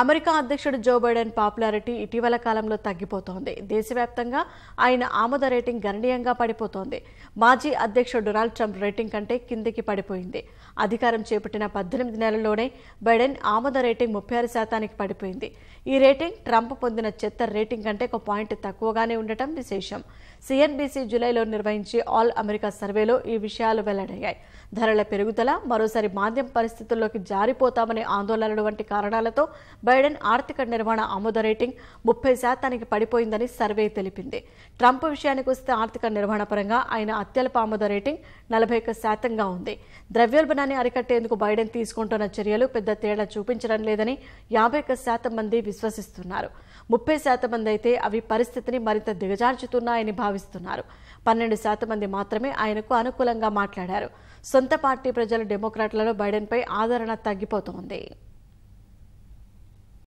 America అధ్యక్షుడు Joe Biden popularity ఇటీవల కాలంలో తగ్గిపోతోంది దేశవ్యాప్తంగా ఆయన ఆమోద రేటింగ్ గణనీయంగా పడిపోతోంది మాజీ అధ్యక్షుడు డొనాల్డ్ ట్రంప్ రేటింగ్ కంటే కిందికి పడిపోయింది అధికారం చేపట్టిన పద్దెనిమిది నెలల్లోనే బైడెన్ ఆమోద రేటింగ్ ముప్పై ఆరు శాతానికి పడిపోయింది ఈ రేటింగ్ ట్రంప్ పొందిన చెత్త రేటింగ్ కంటే ఒక పాయింట్ తక్కువగానే ఉండటం విశేషం సిఎన్బిసి జులైలో నిర్వహించే ఆల్ అమెరికా సర్వేలో ఈ విషయాలు వెల్లడయ్యాయి ధరల పెరుగుదల మరోసారి మాంద్యం పరిస్థితుల్లోకి జారిపోతామనే ఆందోళనలు వంటి కారణాలతో బైడెన్ ఆర్థిక నిర్వహణ ఆమోద రేటింగ్ ముప్పై శాతానికి పడిపోయిందని సర్వే తెలిపింది ట్రంప్ విషయానికి వస్తే ఆర్థిక నిర్వహణ పరంగా ఆయన అత్యల్ప ఆమోద రేటింగ్ నలభై ఒక్క శాతంగా ఉంది ద్రవ్యోల్బణాన్ని అరికట్టేందుకు బైడెన్ తీసుకుంటున్న చర్యలు పెద్ద తేడా చూపించడం లేదని యాభై ఒక్క శాతం మంది విశ్వసిస్తున్నారు ముప్పై శాతం మంది అయితే అవి పరిస్థితిని మరింత దిగజార్చుతున్నాయని భావిస్తున్నారు పన్నెండు శాతం మంది మాత్రమే ఆయనకు అనుకూలంగా మాట్లాడారు సొంత పార్టీ ప్రజలు డెమోక్రాట్లలో బైడెన్పై ఆదరణ తగ్గిపోతోంది